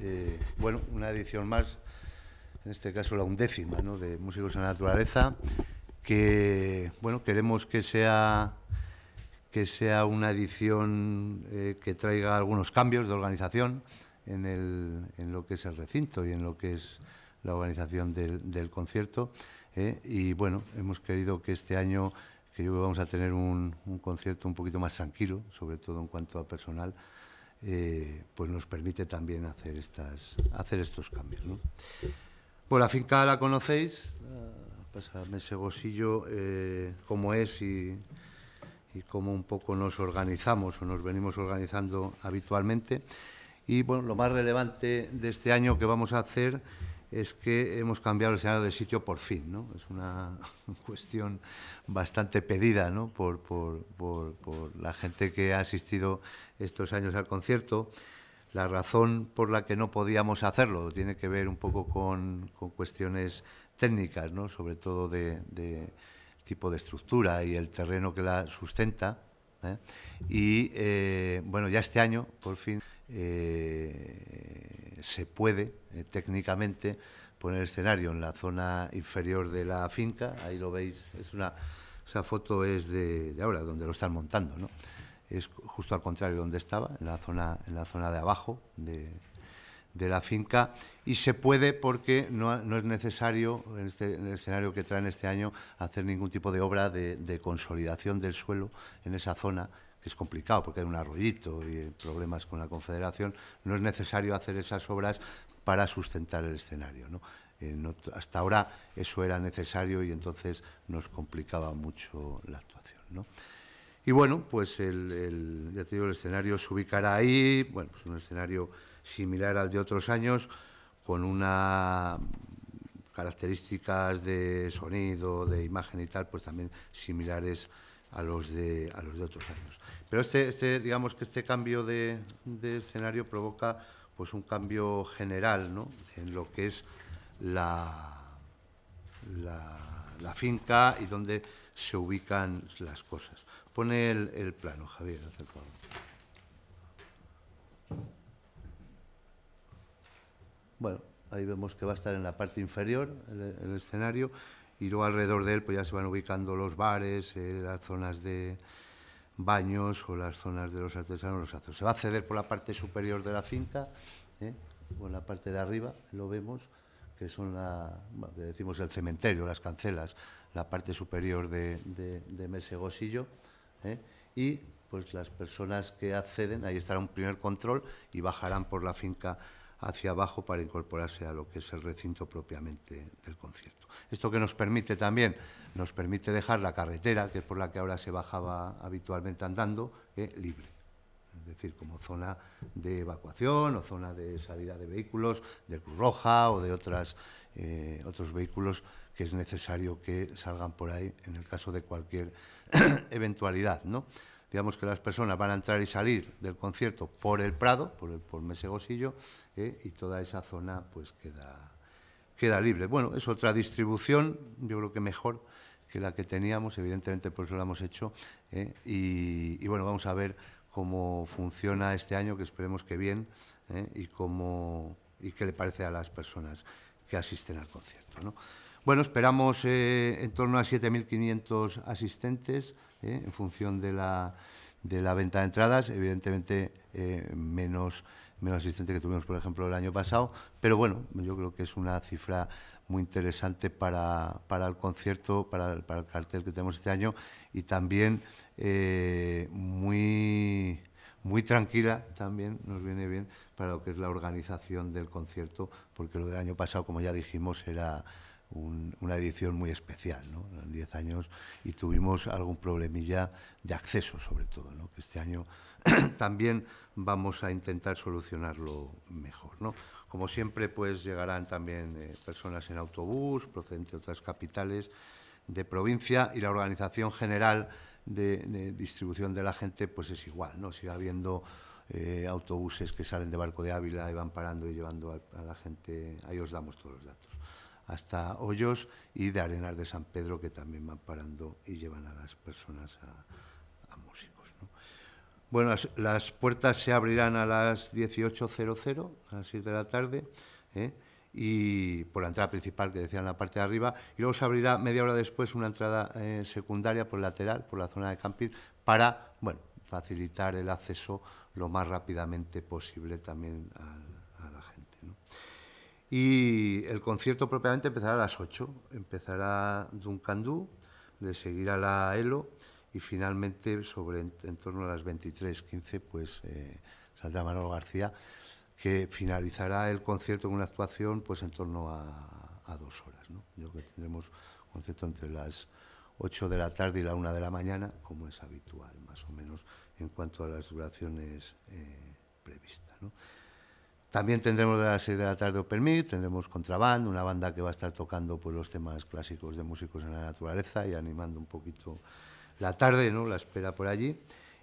Eh, bueno, una edición más, en este caso la undécima, de Músicos en la Naturaleza, que bueno, queremos que sea, que sea una edición eh, que traiga algunos cambios de organización en, lo que es el recinto y en lo que es la organización del, concierto. ¿eh? y bueno, hemos querido que este año, que yo vamos a tener un, un concierto un poquito más tranquilo, sobre todo en cuanto a personal, eh, pues nos permite también hacer, estas, hacer estos cambios. ¿no? Bueno, la finca la conocéis, ah, pasadme pues ese gosillo eh, cómo es y, y cómo un poco nos organizamos o nos venimos organizando habitualmente. Y bueno, lo más relevante de este año que vamos a hacer es que hemos cambiado el escenario de sitio por fin, ¿no? Es una cuestión bastante pedida, ¿no? por, la gente que ha asistido estos años al concierto. La razón por la que no podíamos hacerlo tiene que ver un poco con, cuestiones técnicas, ¿no? Sobre todo de, tipo de estructura y el terreno que la sustenta. ¿eh? Y, eh, bueno, ya este año, por fin... Eh, se puede eh, técnicamente poner escenario en la zona inferior de la finca. Ahí lo veis, es una, esa foto es de, ahora, donde lo están montando, ¿no? Es justo al contrario donde estaba, en la zona, en la zona de abajo de, la finca y se puede porque no, es necesario, en, este, el escenario que traen este año, hacer ningún tipo de obra de consolidación del suelo en esa zona es complicado porque hay un arroyito y problemas con la Confederación, no es necesario hacer esas obras para sustentar el escenario. hasta ahora eso era necesario y entonces nos complicaba mucho la actuación. Y bueno, pues el, ya te digo, el escenario se ubicará ahí, bueno, pues un escenario similar al de otros años, con unas características de sonido, de imagen y tal, pues también similares a los de, a los de otros años. Pero este, este digamos que este cambio de, escenario provoca pues un cambio general en lo que es la, la, finca y donde se ubican las cosas. Pone el, plano, Javier, favor. Bueno, ahí vemos que va a estar en la parte inferior el escenario y luego alrededor de él pues ya se van ubicando los bares, eh, las zonas de baños o las zonas de los artesanos, los Se va a acceder por la parte superior de la finca, eh, o en la parte de arriba, lo vemos, que son la, decimos el cementerio, las cancelas, la parte superior de, de, eh, y pues las personas que acceden, ahí estará un primer control y bajarán por la finca hacia abajo para incorporarse a lo que es el recinto propiamente del concierto. Esto que nos permite también, nos permite dejar la carretera, que es por la que ahora se bajaba habitualmente andando, eh, libre. Es decir, como zona de evacuación o zona de salida de vehículos, de Cruz Roja o de eh, otros vehículos que es necesario que salgan por ahí en el caso de cualquier eventualidad. ¿no? digamos que las personas van a entrar y salir del concierto por el Prado, por, Mesegosillo, ¿eh? y toda esa zona pues queda, queda libre. Bueno, es otra distribución, yo creo que mejor que la que teníamos, evidentemente por eso la hemos hecho, ¿eh? y, bueno, vamos a ver cómo funciona este año, que esperemos que bien, ¿eh? y, cómo, y qué le parece a las personas que asisten al concierto. Bueno, esperamos eh, en torno a 7.500 asistentes eh, en función de la, venta de entradas, evidentemente eh, menos, menos asistentes que tuvimos, por ejemplo, el año pasado, pero bueno, yo creo que es una cifra muy interesante para, el concierto, para el, cartel que tenemos este año y también muy muy tranquila también, nos viene bien para lo que es la organización del concierto, porque lo del año pasado, como ya dijimos, era, una edición muy especial, ¿no? 10 años y tuvimos algún problemilla de acceso, sobre todo, ¿no? Que este año también vamos a intentar solucionarlo mejor, ¿no? Como siempre, pues llegarán también eh, personas en autobús, procedentes de otras capitales de provincia y la organización general de, distribución de la gente pues es igual, ¿no? Sigue habiendo eh, autobuses que salen de Barco de Ávila y van parando y llevando a la gente, ahí os damos todos los datos hasta Hoyos y de Arenas de San Pedro, que también van parando y llevan a las personas a, músicos. Bueno, las, puertas se abrirán a las 18.00, a las 6 de la tarde, ¿eh? y por la entrada principal que decía en la parte de arriba, y luego se abrirá media hora después una entrada eh, secundaria por lateral, por la zona de camping, para bueno, facilitar el acceso lo más rápidamente posible también al y el concierto propiamente empezará a las 8. Empezará Dunkandú, le seguirá la ELO y finalmente sobre en, torno a las 23.15 pues eh, saldrá García que finalizará el concierto con una actuación pues en torno a, dos horas. Yo creo que tendremos concierto entre las 8 de la tarde y la 1 de la mañana, como es habitual más o menos en cuanto a las duraciones eh, previstas. También tendremos de las 6 de la tarde Open tendremos Contraband, una banda que va a estar tocando pues, los temas clásicos de músicos en la naturaleza y animando un poquito la tarde, ¿no? la espera por allí.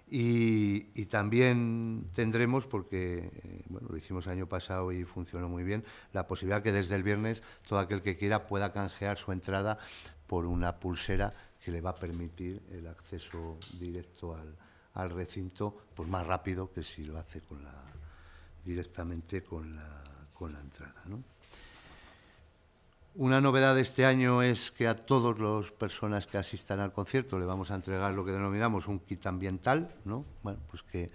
Y, también tendremos, porque eh, lo hicimos el año pasado y funcionó muy bien, la posibilidad que desde el viernes todo aquel que quiera pueda canjear su entrada por una pulsera que le va a permitir el acceso directo al, recinto pues más rápido que si lo hace con la, directamente con la, con la entrada. ¿no? Una novedad de este año es que a todas las personas que asistan al concierto le vamos a entregar lo que denominamos un kit ambiental, ¿no? pues que,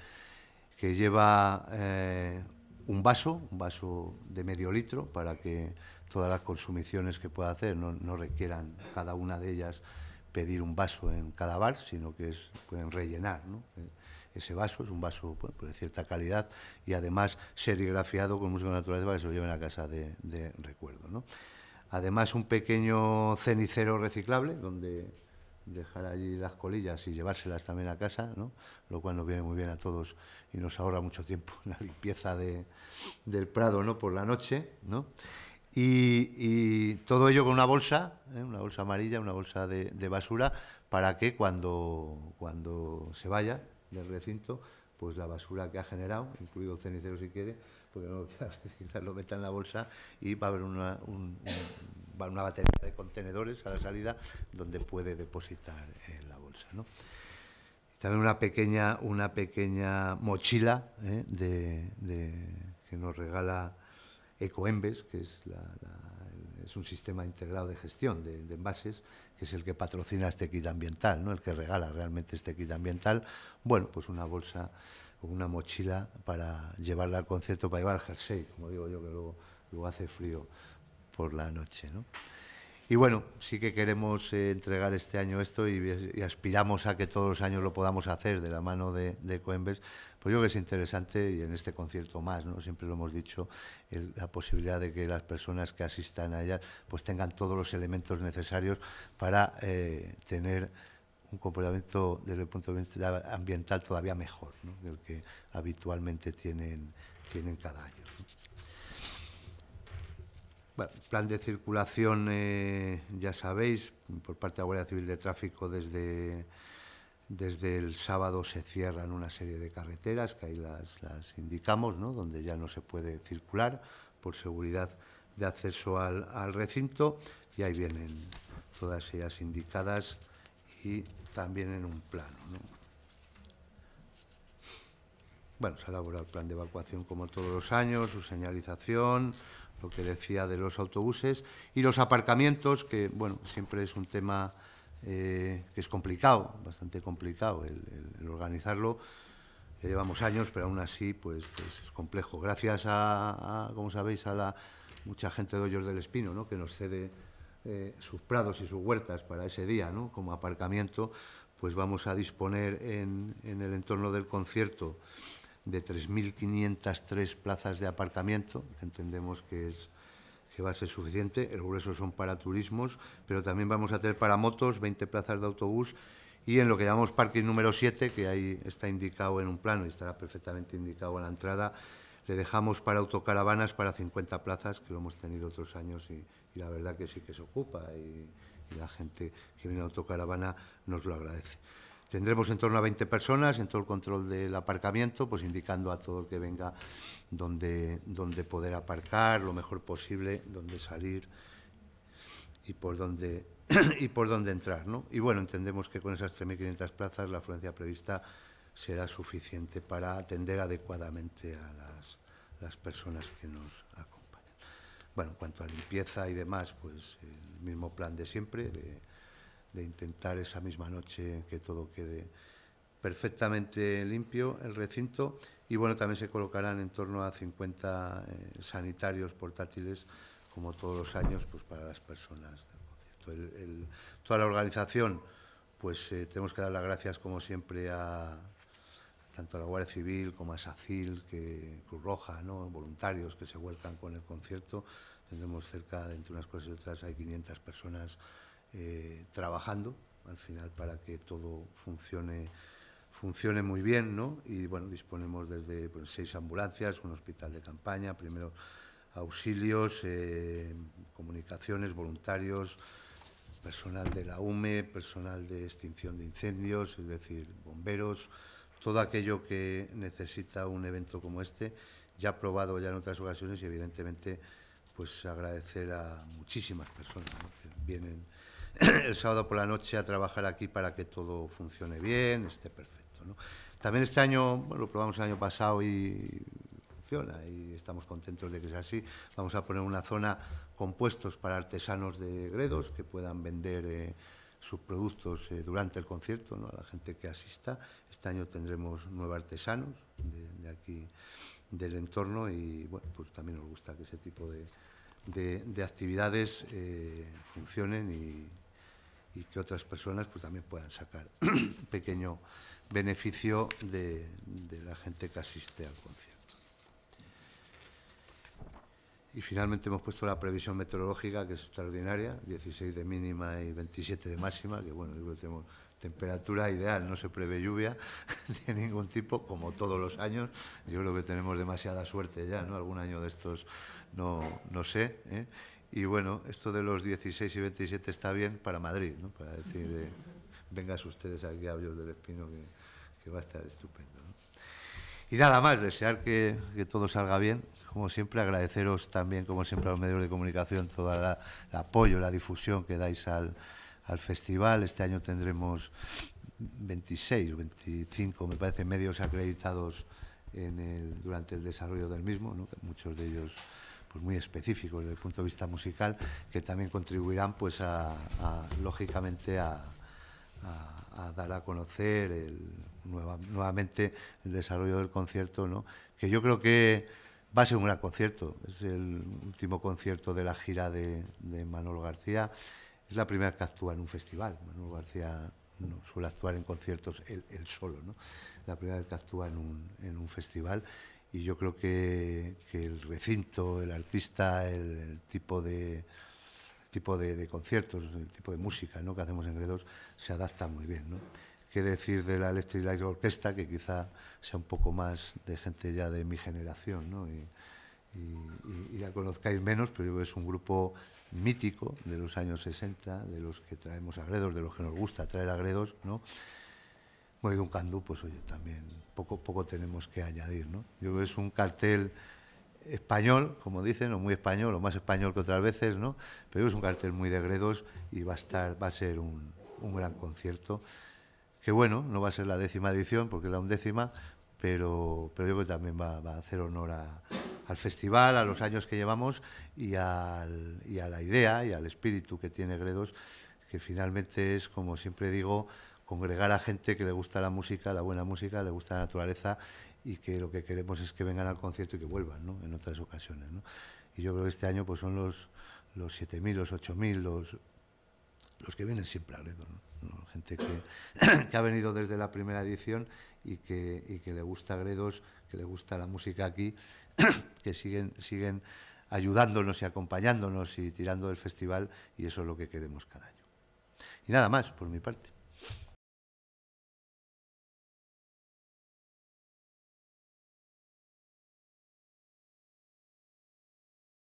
lleva eh, un vaso, un vaso de medio litro, para que todas las consumiciones que pueda hacer no, no requieran cada una de ellas pedir un vaso en cada bar, sino que es, pueden rellenar. ¿no? Eh, ese vaso, es un vaso pues de cierta calidad y además serigrafiado con música natural... para que se lo lleven a casa de, recuerdo. Además, un pequeño cenicero reciclable donde dejar allí las colillas y llevárselas también a casa, lo cual nos viene muy bien a todos y nos ahorra mucho tiempo en la limpieza del prado ¿no? por la noche. ¿no? Y, todo ello con una bolsa, ¿eh? una bolsa amarilla, una bolsa de, de, basura, para que cuando, cuando se vaya del recinto, pues la basura que ha generado, incluido el cenicero si quiere, porque no lo meta en la bolsa y va a haber una, batería de contenedores a la salida donde puede depositar la bolsa. También una pequeña, una pequeña mochila ¿eh? de, que nos regala Ecoembes, que es la es un sistema integrado de gestión de, envases, que es el que patrocina este kit ambiental, ¿no? el que regala realmente este kit ambiental. Bueno, pues una bolsa o una mochila para llevarla al concierto, para llevar al jersey, como digo yo, que luego, hace frío por la noche. Y bueno, sí que queremos eh, entregar este año esto y, aspiramos a que todos los años lo podamos hacer de la mano de, de Coembes, pues yo creo que es interesante, y en este concierto más, ¿no? siempre lo hemos dicho, la posibilidad de que las personas que asistan a ellas pues tengan todos los elementos necesarios para eh, tener un comportamiento desde el punto de vista ambiental todavía mejor del que habitualmente tienen, tienen cada año. plan de circulación, eh, ya sabéis, por parte de la Guardia Civil de Tráfico desde desde el sábado se cierran una serie de carreteras, que ahí las, indicamos, donde ya no se puede circular por seguridad de acceso al, recinto, y ahí vienen todas ellas indicadas y también en un plano. Bueno, se ha elaborado el plan de evacuación como todos los años, su señalización, lo que decía de los autobuses y los aparcamientos, que bueno, siempre es un tema eh, que es complicado, bastante complicado el, organizarlo. Ya llevamos años, pero aún así pues, pues es complejo. Gracias a, como sabéis, a la mucha gente de Hoyos del Espino, ¿no? que nos cede eh, sus prados y sus huertas para ese día, ¿no? como aparcamiento, pues vamos a disponer en, en el entorno del concierto de 3.503 plazas de aparcamiento, que entendemos que es que va a ser suficiente, el grueso son para turismos, pero también vamos a tener para motos, 20 plazas de autobús y en lo que llamamos parque número 7, que ahí está indicado en un plano y estará perfectamente indicado en la entrada, le dejamos para autocaravanas para 50 plazas, que lo hemos tenido otros años y, la verdad que sí que se ocupa y, la gente que viene a autocaravana nos lo agradece. Tendremos en torno a 20 personas en todo el control del aparcamiento, pues indicando a todo el que venga dónde, poder aparcar lo mejor posible, dónde salir y por dónde, y por dónde entrar. ¿no? Y bueno, entendemos que con esas 3.500 plazas la afluencia prevista será suficiente para atender adecuadamente a las, personas que nos acompañan. Bueno, en cuanto a limpieza y demás, pues el mismo plan de siempre. de de intentar esa misma noche que todo quede perfectamente limpio el recinto y bueno, también se colocarán en torno a 50 eh, sanitarios portátiles como todos los años pues para las personas del concierto. toda la organización pues eh, tenemos que dar las gracias como siempre a tanto a la Guardia Civil como a SACIL, que Cruz Roja, voluntarios que se vuelcan con el concierto. Tendremos cerca, entre unas cosas y otras, hay 500 personas eh, trabajando al final para que todo funcione funcione muy bien, ¿no? Y bueno, disponemos desde pues, seis ambulancias, un hospital de campaña, primero auxilios, eh, comunicaciones, voluntarios, personal de la UME, personal de extinción de incendios, es decir, bomberos, todo aquello que necesita un evento como este, ya probado ya en otras ocasiones y evidentemente pues agradecer a muchísimas personas que vienen el sábado por la noche a trabajar aquí para que todo funcione bien, esté perfecto. También este año, bueno, lo probamos el año pasado y funciona y estamos contentos de que sea así. Vamos a poner una zona con puestos para artesanos de Gredos que puedan vender eh, sus productos eh, durante el concierto ¿no? a la gente que asista. Este año tendremos nueve artesanos de, de aquí del entorno y bueno, pues también nos gusta que ese tipo de, de, actividades eh, funcionen y, que otras personas pues, también puedan sacar un pequeño beneficio de la gente que asiste al concierto. Y finalmente hemos puesto la previsión meteorológica, que es extraordinaria, 16 de mínima y 27 de máxima, que bueno, yo creo que tenemos temperatura ideal, no se prevé lluvia de ningún tipo, como todos los años. Yo creo que tenemos demasiada suerte ya, ¿no? Algún año de estos no, no sé. ¿eh? Y bueno, esto de los 16 y 27 está bien para Madrid, ¿no? Para decir, eh, vengas ustedes aquí a Bios del Espino, que, va a estar estupendo. Y nada más, desear que todo salga bien como siempre, agradeceros también, como siempre, a los medios de comunicación todo el apoyo, la difusión que dais al, festival. Este año tendremos 26 o 25, me parece, medios acreditados durante el desarrollo del mismo, muchos de ellos pues muy específicos desde el punto de vista musical, que también contribuirán, pues, a, lógicamente, a, dar a conocer nuevamente el desarrollo del concierto, ¿no? que yo creo que Va a ser un gran concierto, es el último concierto de la gira de, Manolo Manuel García. Es la primera que actúa en un festival. Manuel García no suele actuar en conciertos él, solo, ¿no? La primera vez que actúa en un, festival. Y yo creo que, el recinto, el artista, el, tipo de, tipo de, conciertos, el tipo de música ¿no? que hacemos en Gredos se adapta muy bien qué decir de la Electric Light Orchestra, que quizá sea un poco más de gente ya de mi generación, ¿no? y, y, la conozcáis menos, pero es un grupo mítico de los años 60, de los que traemos agredos, de los que nos gusta traer agredos, ¿no? Bueno, y candú, pues oye, también poco, poco tenemos que añadir, ¿no? Yo es un cartel español, como dicen, o muy español, o más español que otras veces, ¿no? Pero es un cartel muy de Gredos y va a, estar, va a ser un, un gran concierto que bueno, no va a ser la décima edición porque es la undécima, pero, pero yo creo que también va, a hacer honor al festival, a los años que llevamos y, a la idea y al espíritu que tiene Gredos, que finalmente es, como siempre digo, congregar a gente que le gusta la música, la buena música, le gusta la naturaleza y que lo que queremos es que vengan al concierto y que vuelvan en otras ocasiones. Y yo creo que este año pues, son los, los 7.000, los 8.000, los los que vienen siempre a Gredos, gente que, ha venido desde la primera edición y que, le gusta Gredos, que le gusta la música aquí, que siguen, siguen ayudándonos y acompañándonos y tirando del festival y eso es lo que queremos cada año. Y nada más por mi parte.